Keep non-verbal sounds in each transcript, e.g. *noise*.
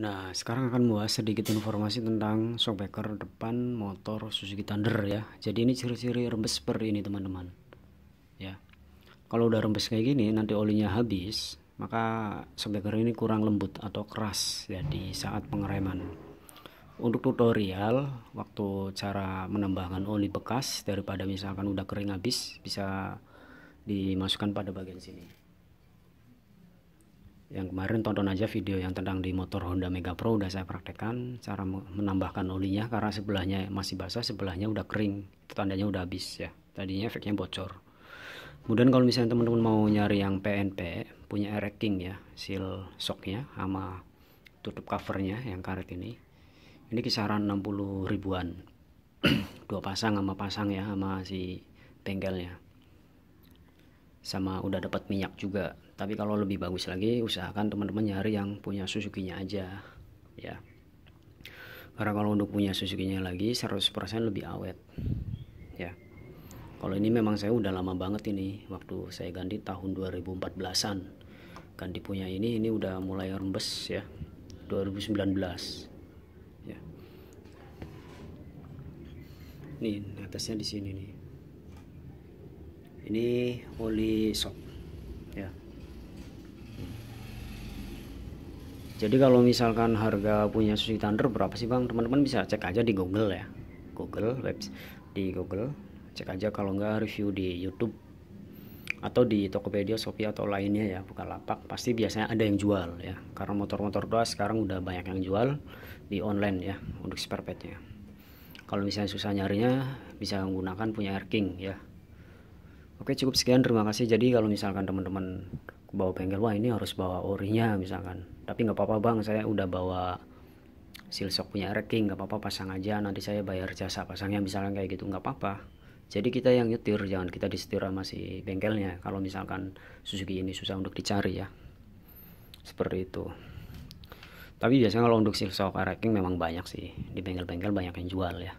Nah, sekarang akan membahas sedikit informasi tentang shockbreaker depan motor Suzuki Thunder ya. Jadi ini ciri-ciri rembes seperti ini teman-teman. Ya. Kalau udah rembes kayak gini, nanti olinya habis, maka shockbreaker ini kurang lembut atau keras ya di saat pengereman. Untuk tutorial, waktu cara menambahkan oli bekas daripada misalkan udah kering habis, bisa dimasukkan pada bagian sini yang kemarin tonton aja video yang tentang di motor Honda Mega Pro udah saya praktekkan cara menambahkan olinya karena sebelahnya masih basah sebelahnya udah kering itu tandanya udah habis ya tadinya efeknya bocor kemudian kalau misalnya teman-teman mau nyari yang PNP punya erking king ya seal shocknya sama tutup covernya yang karet ini ini kisaran 60 ribuan *clears throat* dua pasang sama pasang ya sama si bengkelnya sama udah dapat minyak juga tapi kalau lebih bagus lagi usahakan teman-teman nyari yang punya Suzuki-nya aja ya karena kalau untuk punya Suzuki-nya lagi 100% lebih awet ya kalau ini memang saya udah lama banget ini waktu saya ganti tahun 2014an ganti punya ini ini udah mulai rembes ya 2019 ya nih atasnya di sini nih ini oli sok ya jadi kalau misalkan harga punya Suzuki Thunder berapa sih Bang teman-teman bisa cek aja di Google ya Google webs di Google cek aja kalau nggak review di YouTube atau di Tokopedia, Shopee atau lainnya ya bukan lapak pasti biasanya ada yang jual ya karena motor-motor tua sekarang udah banyak yang jual di online ya untuk spare partnya. kalau misalnya susah nyarinya bisa menggunakan punya King ya Oke cukup sekian terima kasih. Jadi kalau misalkan teman-teman bawa bengkel wah ini harus bawa orinya misalkan. Tapi nggak apa-apa bang saya udah bawa silsok punya reking nggak apa-apa pasang aja nanti saya bayar jasa pasangnya misalkan kayak gitu nggak apa-apa. Jadi kita yang nyetir jangan kita disetir sama si bengkelnya kalau misalkan Suzuki ini susah untuk dicari ya. Seperti itu. Tapi biasanya kalau untuk silsok reking memang banyak sih di bengkel-bengkel banyak yang jual ya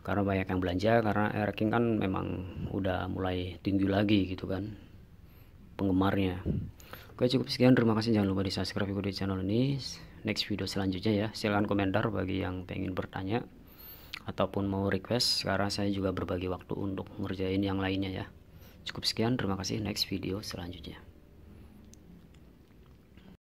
karena banyak yang belanja karena Air King kan memang udah mulai tinggi lagi gitu kan penggemarnya oke cukup sekian terima kasih jangan lupa di subscribe video channel ini next video selanjutnya ya silahkan komentar bagi yang pengen bertanya ataupun mau request Sekarang saya juga berbagi waktu untuk ngerjain yang lainnya ya cukup sekian terima kasih next video selanjutnya